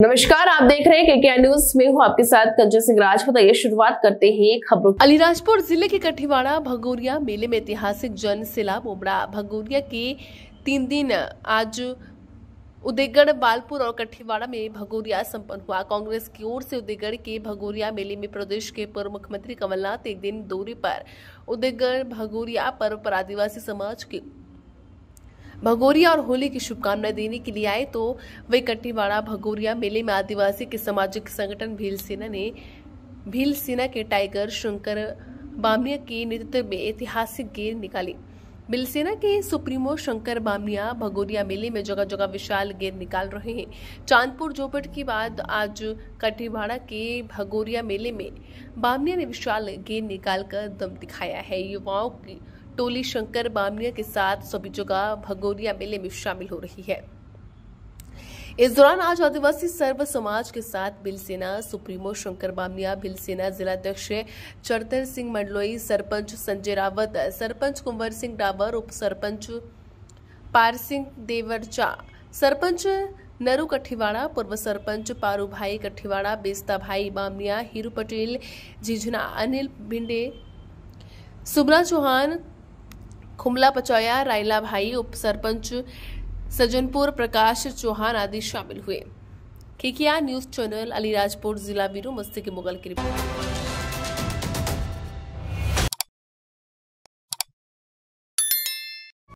नमस्कार आप देख रहे हैं केके न्यूज में हूँ आपके साथ कंजय सिंह राजपूत आइए शुरुआत करते हैं खबरों अलीराजपुर जिले के कठिवाड़ा भगोरिया मेले में ऐतिहासिक जन सिला उमड़ा भगोरिया के तीन दिन आज उदयगढ़ बालपुर और कठीवाड़ा में भगोरिया संपन्न हुआ कांग्रेस की ओर से उदयगढ़ के भगोरिया मेले में प्रदेश के पूर्व मुख्यमंत्री कमलनाथ एक दिन दौरे पर उदयगढ़ भगोरिया पर्व पर आदिवासी समाज के भगोरिया और होली की शुभकामनाएं देने के लिए आए तो वे कट्टीवाड़ा भगोरिया मेले में आदिवासी के सामाजिक संगठन भील सेना ने भील सेना के टाइगर शंकर बामिया के नेतृत्व में ऐतिहासिक गेर निकाली बिलसेना के सुप्रीमो शंकर बामिया भगोरिया मेले में जगह जगह विशाल गेंद निकाल रहे हैं चांदपुर झोपट के बाद आज कटिवाड़ा के भगोरिया मेले में बामिया ने विशाल गेंद निकालकर दम दिखाया है युवाओं की टोली शंकर बामनिया के साथ सभी जगह भगोरिया मेले में शामिल हो रही है इस दौरान आज आदिवासी सर्व समाज के साथ बिलसेना सुप्रीमो शंकर बामनिया बिलसेना जिलाध्यक्ष चरतर सिंह मंडलोई सरपंच संजय रावत सरपंच कुंवर सिंह डावर उप सरपंच पार सिंह देवरचा सरपंच नरू कठीवाड़ा पूर्व सरपंच पारू भाई कठीवाड़ा बेस्ता भाई बामनिया हीरू पटेल झिझना अनिल भिंडे सुबरा चौहान हुमला पचौया रायला भाई उप सरपंच सजनपुर प्रकाश चौहान आदि शामिल हुए केकिया न्यूज चैनल अलीराजपुर जिला बीरू मस्ती के मुगल की रिपोर्ट